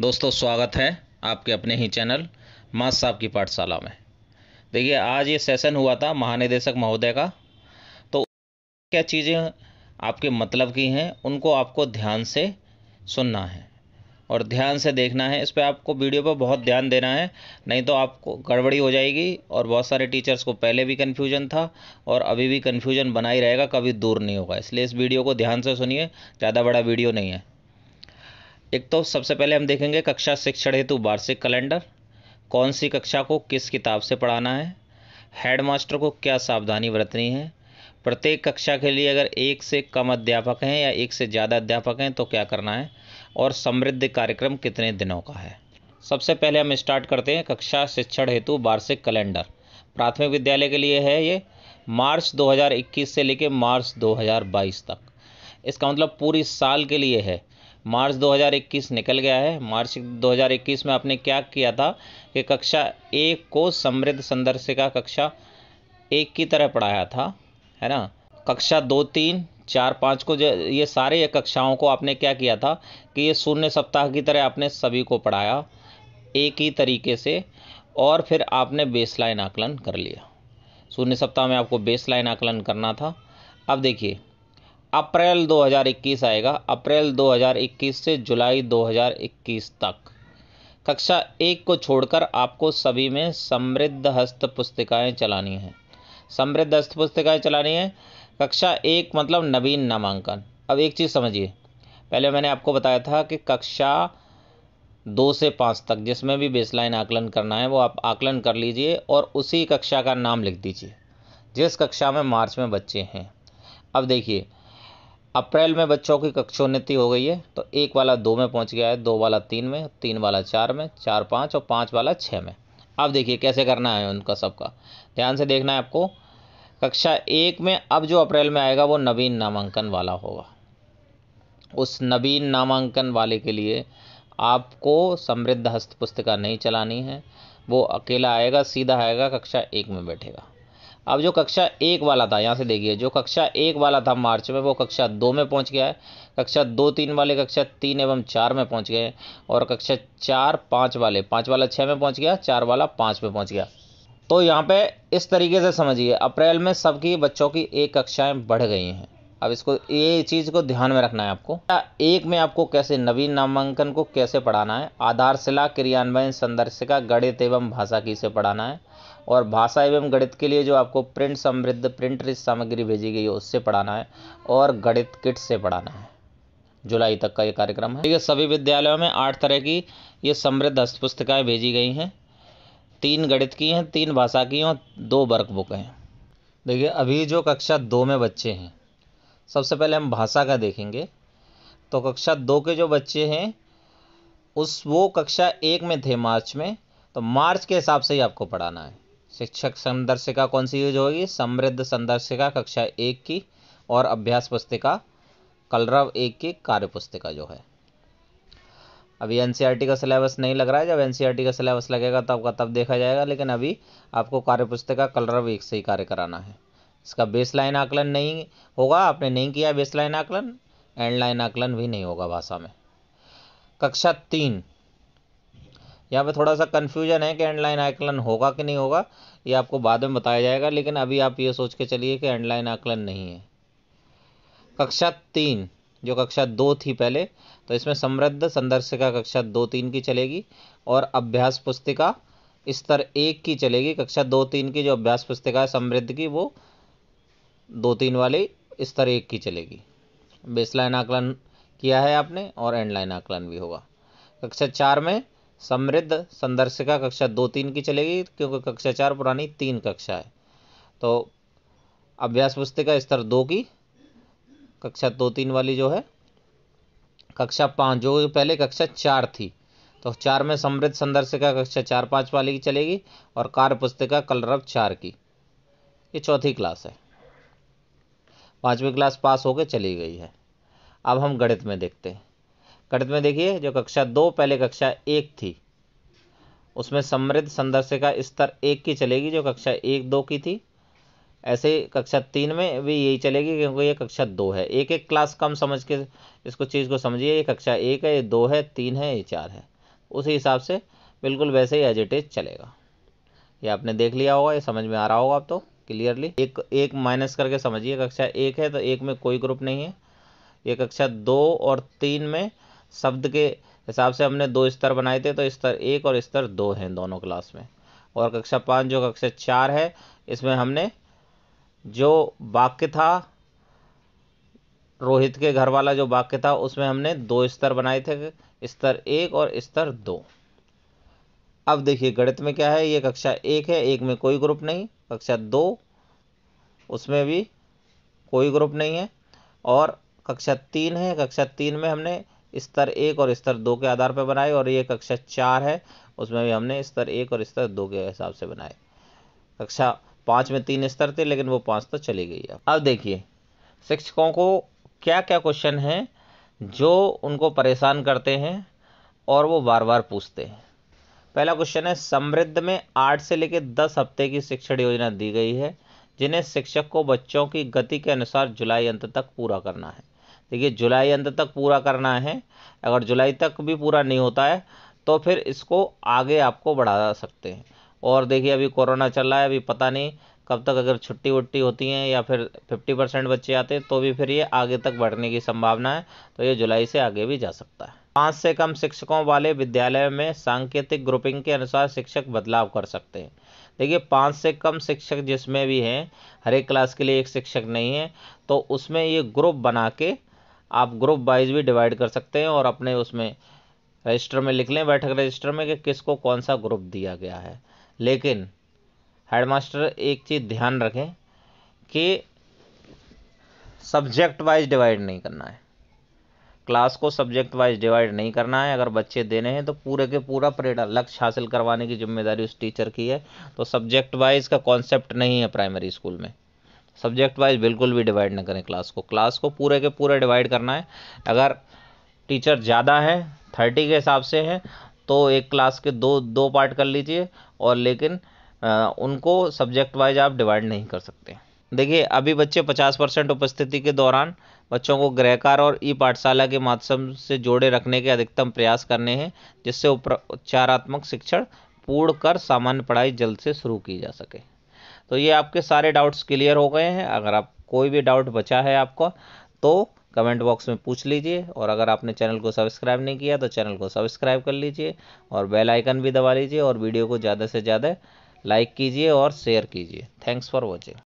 दोस्तों स्वागत है आपके अपने ही चैनल मास साहब की पाठशाला में देखिए आज ये सेशन हुआ था महानिदेशक महोदय का तो क्या चीज़ें आपके मतलब की हैं उनको आपको ध्यान से सुनना है और ध्यान से देखना है इस पर आपको वीडियो पर बहुत ध्यान देना है नहीं तो आपको गड़बड़ी हो जाएगी और बहुत सारे टीचर्स को पहले भी कन्फ्यूजन था और अभी भी कन्फ्यूजन बना ही रहेगा कभी दूर नहीं होगा इसलिए इस वीडियो को ध्यान से सुनिए ज़्यादा बड़ा वीडियो नहीं है एक तो सबसे पहले हम देखेंगे कक्षा शिक्षण हेतु वार्षिक कैलेंडर कौन सी कक्षा को किस किताब से पढ़ाना है हेडमास्टर को क्या सावधानी बरतनी है प्रत्येक कक्षा के लिए अगर एक से कम अध्यापक हैं या एक से ज़्यादा अध्यापक हैं तो क्या करना है और समृद्ध कार्यक्रम कितने दिनों का है सबसे पहले हम स्टार्ट करते हैं कक्षा शिक्षण हेतु वार्षिक कैलेंडर प्राथमिक विद्यालय के लिए है ये मार्च 2021 से लेकर मार्च 2022 तक इसका मतलब पूरी साल के लिए है मार्च 2021 निकल गया है मार्च 2021 में आपने क्या किया था कि कक्षा एक को समृद्ध संदर्शिका कक्षा एक की तरह पढ़ाया था है ना कक्षा दो तीन चार पाँच को ये सारे कक्षाओं को आपने क्या किया था कि ये शून्य सप्ताह की तरह आपने सभी को पढ़ाया एक ही तरीके से और फिर आपने बेसलाइन आकलन कर लिया शून्य सप्ताह में आपको बेसलाइन आकलन करना था अब देखिए अप्रैल 2021 आएगा अप्रैल 2021 से जुलाई 2021 तक कक्षा एक को छोड़कर आपको सभी में समृद्ध हस्त पुस्तिकाएँ चलानी हैं समृद्ध हस्त पुस्तिकाएँ चलानी हैं कक्षा एक मतलब नवीन नामांकन अब एक चीज़ समझिए पहले मैंने आपको बताया था कि कक्षा दो से पाँच तक जिसमें भी बेसलाइन आकलन करना है वो आप आकलन कर लीजिए और उसी कक्षा का नाम लिख दीजिए जिस कक्षा में मार्च में बच्चे हैं अब देखिए अप्रैल में बच्चों की कक्षोन्नति हो गई है तो एक वाला दो में पहुंच गया है दो वाला तीन में तीन वाला चार में चार पाँच और पाँच वाला छः में अब देखिए कैसे करना है उनका सबका ध्यान से देखना है आपको कक्षा एक में अब जो अप्रैल में आएगा वो नवीन नामांकन वाला होगा उस नवीन नामांकन वाले के लिए आपको समृद्ध हस्त पुस्तिका नहीं चलानी है वो अकेला आएगा सीधा आएगा कक्षा एक में बैठेगा अब जो कक्षा एक वाला था यहाँ से देखिए जो कक्षा एक वाला था मार्च में वो कक्षा दो में पहुँच गया है कक्षा दो तीन वाले कक्षा तीन एवं चार में पहुँच गए और कक्षा चार पाँच वाले पाँच वाला छः में पहुँच गया चार वाला पाँच में पहुँच गया तो यहाँ पे इस तरीके से समझिए अप्रैल में सबकी बच्चों की एक कक्षाएं बढ़ गई हैं अब इसको ये चीज़ को ध्यान में रखना है आपको एक में आपको कैसे नवीन नामांकन को कैसे पढ़ाना है आधारशिला क्रियान्वयन संदर्शिका गणित एवं भाषा की से पढ़ाना है और भाषा एवं गणित के लिए जो आपको प्रिंट समृद्ध प्रिंट सामग्री भेजी गई है उससे पढ़ाना है और गणित किट से पढ़ाना है जुलाई तक का ये कार्यक्रम है ठीक है सभी विद्यालयों में आठ तरह की ये समृद्ध हस्तपुस्तिकाएँ भेजी गई हैं तीन गणित की हैं तीन भाषा की हैं और दो वर्क बुक हैं देखिए अभी जो कक्षा दो में बच्चे हैं सबसे पहले हम भाषा का देखेंगे तो कक्षा दो के जो बच्चे हैं उस वो कक्षा एक में थे मार्च में तो मार्च के हिसाब से ही आपको पढ़ाना है शिक्षक संदर्शिका कौन सी यूज होगी समृद्ध संदर्शिका कक्षा एक की और अभ्यास पुस्तिका कलरव एक की कार्य पुस्तिका जो है अभी एन e का सिलेबस नहीं लग रहा है जब एन e का सिलेबस लगेगा तब का तब देखा जाएगा लेकिन अभी आपको कार्य पुस्तिका कलरव एक से ही कार्य कराना है इसका बेस लाइन आकलन नहीं होगा आपने नहीं किया बेस लाइन आकलन एंड लाइन आकलन भी नहीं होगा भाषा में कक्षा तीन यहाँ पे थोड़ा सा कन्फ्यूजन है कि एंडलाइन आकलन होगा कि नहीं होगा ये आपको बाद में बताया जाएगा लेकिन अभी आप ये सोच के चलिए कि एंडलाइन आकलन नहीं है कक्षा तीन जो कक्षा दो थी पहले तो इसमें समृद्ध संदर्शिका कक्षा दो तीन की चलेगी और अभ्यास पुस्तिका स्तर एक की चलेगी कक्षा दो तीन की जो अभ्यास पुस्तिका है समृद्ध की वो दो तीन वाली स्तर एक की चलेगी बेसलाइन आकलन किया है आपने और एंडलाइन आकलन भी होगा कक्षा चार में समृद्ध संदर्शिका कक्षा दो तीन की चलेगी क्योंकि कक्षा चार पुरानी तीन कक्षा है तो अभ्यास पुस्तिका स्तर दो की कक्षा दो तीन वाली जो है कक्षा पाँच जो पहले कक्षा चार थी तो चार में समृद्ध संदर्शिका कक्षा चार पाँच वाली की चलेगी और कार्य पुस्तिका कलरव चार की ये चौथी क्लास है पाँचवीं क्लास पास होकर चली गई है अब हम गणित में देखते हैं गणित में देखिए जो कक्षा दो पहले कक्षा एक थी उसमें समृद्ध संदर्शिका स्तर एक की चलेगी जो कक्षा एक दो की थी ऐसे कक्षा तीन में भी यही चलेगी क्योंकि ये कक्षा दो है एक एक क्लास कम समझ के इसको चीज़ को समझिए ये कक्षा एक है ये दो है तीन है ये चार है उसी हिसाब से बिल्कुल वैसे ही एज इट इज चलेगा ये आपने देख लिया होगा ये समझ में आ रहा होगा आप तो क्लियरली एक एक माइनस करके समझिए कक्षा एक है तो एक में कोई ग्रुप नहीं है ये कक्षा दो और तीन में शब्द के हिसाब से हमने दो स्तर बनाए थे तो स्तर एक और स्तर दो हैं दोनों क्लास में और कक्षा पाँच जो कक्षा चार है इसमें हमने जो वाक्य था रोहित के घर वाला जो वाक्य था उसमें हमने दो स्तर बनाए थे स्तर एक और स्तर दो अब देखिए गणित में क्या है ये कक्षा एक है एक में कोई ग्रुप नहीं कक्षा दो उसमें भी कोई ग्रुप नहीं है और कक्षा तीन है कक्षा तीन में हमने स्तर एक और स्तर दो के आधार पर बनाए और ये कक्षा चार है उसमें भी हमने स्तर एक और स्तर दो के हिसाब से बनाए कक्षा पाँच में तीन स्तर थे लेकिन वो पाँच तो चली गई है अब देखिए शिक्षकों को क्या क्या क्वेश्चन हैं जो उनको परेशान करते हैं और वो बार बार पूछते हैं पहला क्वेश्चन है समृद्ध में आठ से लेकर दस हफ्ते की शिक्षण योजना दी गई है जिन्हें शिक्षक को बच्चों की गति के अनुसार जुलाई अंत तक पूरा करना है देखिए जुलाई अंत तक पूरा करना है अगर जुलाई तक भी पूरा नहीं होता है तो फिर इसको आगे आपको बढ़ा सकते हैं और देखिए अभी कोरोना चल रहा है अभी पता नहीं कब तक अगर छुट्टी वुट्टी होती हैं या फिर फिफ्टी परसेंट बच्चे आते हैं तो भी फिर ये आगे तक बढ़ने की संभावना है तो ये जुलाई से आगे भी जा सकता है पाँच से कम शिक्षकों वाले विद्यालय में सांकेतिक ग्रुपिंग के अनुसार शिक्षक बदलाव कर सकते हैं देखिए पाँच से कम शिक्षक जिसमें भी हैं हर एक क्लास के लिए एक शिक्षक नहीं है तो उसमें ये ग्रुप बना के आप ग्रुप वाइज भी डिवाइड कर सकते हैं और अपने उसमें रजिस्टर में लिख लें बैठक रजिस्टर में कि किसको कौन सा ग्रुप दिया गया है लेकिन हेडमास्टर एक चीज़ ध्यान रखें कि सब्जेक्ट वाइज डिवाइड नहीं करना है क्लास को सब्जेक्ट वाइज डिवाइड नहीं करना है अगर बच्चे देने हैं तो पूरे के पूरा परेड लक्ष्य हासिल करवाने की जिम्मेदारी उस टीचर की है तो सब्जेक्ट वाइज का कॉन्सेप्ट नहीं है प्राइमरी स्कूल में सब्जेक्ट वाइज बिल्कुल भी डिवाइड ना करें क्लास को क्लास को पूरे के पूरे डिवाइड करना है अगर टीचर ज़्यादा है थर्टी के हिसाब से है तो एक क्लास के दो दो पार्ट कर लीजिए और लेकिन आ, उनको सब्जेक्ट वाइज आप डिवाइड नहीं कर सकते देखिए अभी बच्चे पचास परसेंट उपस्थिति के दौरान बच्चों को गृहकार और ई पाठशाला के माध्यम से जोड़े रखने के अधिकतम प्रयास करने हैं जिससे उपचारात्मक शिक्षण पूर्ण कर सामान्य पढ़ाई जल्द से शुरू की जा सके तो ये आपके सारे डाउट्स क्लियर हो गए हैं अगर आप कोई भी डाउट बचा है आपका तो कमेंट बॉक्स में पूछ लीजिए और अगर आपने चैनल को सब्सक्राइब नहीं किया तो चैनल को सब्सक्राइब कर लीजिए और बेल आइकन भी दबा लीजिए और वीडियो को ज़्यादा से ज़्यादा लाइक कीजिए और शेयर कीजिए थैंक्स फॉर वॉचिंग